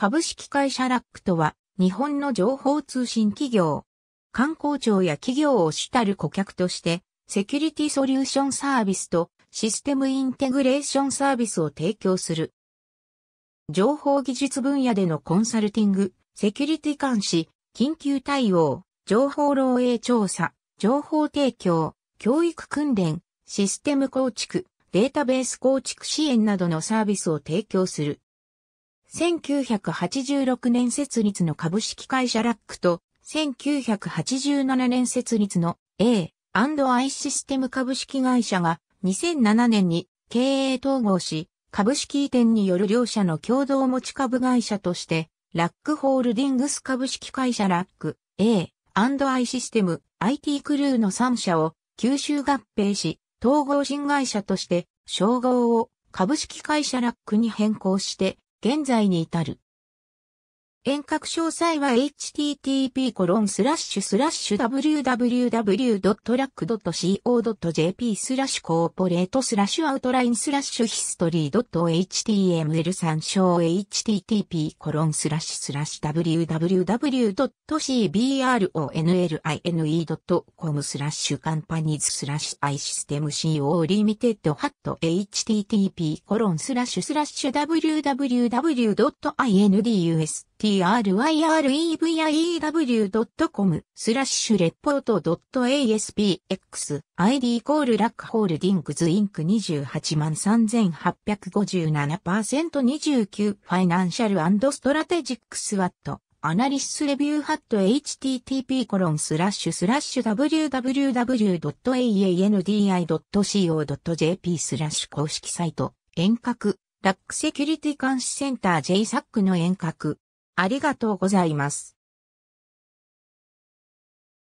株式会社ラックとは、日本の情報通信企業。観光庁や企業を主たる顧客として、セキュリティソリューションサービスとシステムインテグレーションサービスを提供する。情報技術分野でのコンサルティング、セキュリティ監視、緊急対応、情報漏洩調査、情報提供、教育訓練、システム構築、データベース構築支援などのサービスを提供する。1986年設立の株式会社ラックと、1987年設立の A&I システム株式会社が2007年に経営統合し、株式移転による両社の共同持ち株会社として、ラックホールディングス株式会社ラック A&I システム IT クルーの3社を吸収合併し、統合新会社として、称号を株式会社ラックに変更して、現在に至る。遠隔詳細は http://www.rack.co.jp スラッシュコーポレートスラッシュアウトラインスラッシュヒストリー .html 参照 http コロンスラッシュスラッシュ www.cbronline.com スラッシュカンパニーズスラッシュ i システム CO リミテッドハット http コロンスラッシュスラッシュ www.indus tryreview.com スラッシュレポート .aspx id イコールラックホールディングズインク28万 3857%29 ファイナンシャルストラテジックスワットアナリスレビューハット http コロンスラッシュスラッシュ www.aandi.co.jp スラッシュ公式サイト遠隔ラックセキュリティ監視センター JSAC の遠隔ありがとうございます。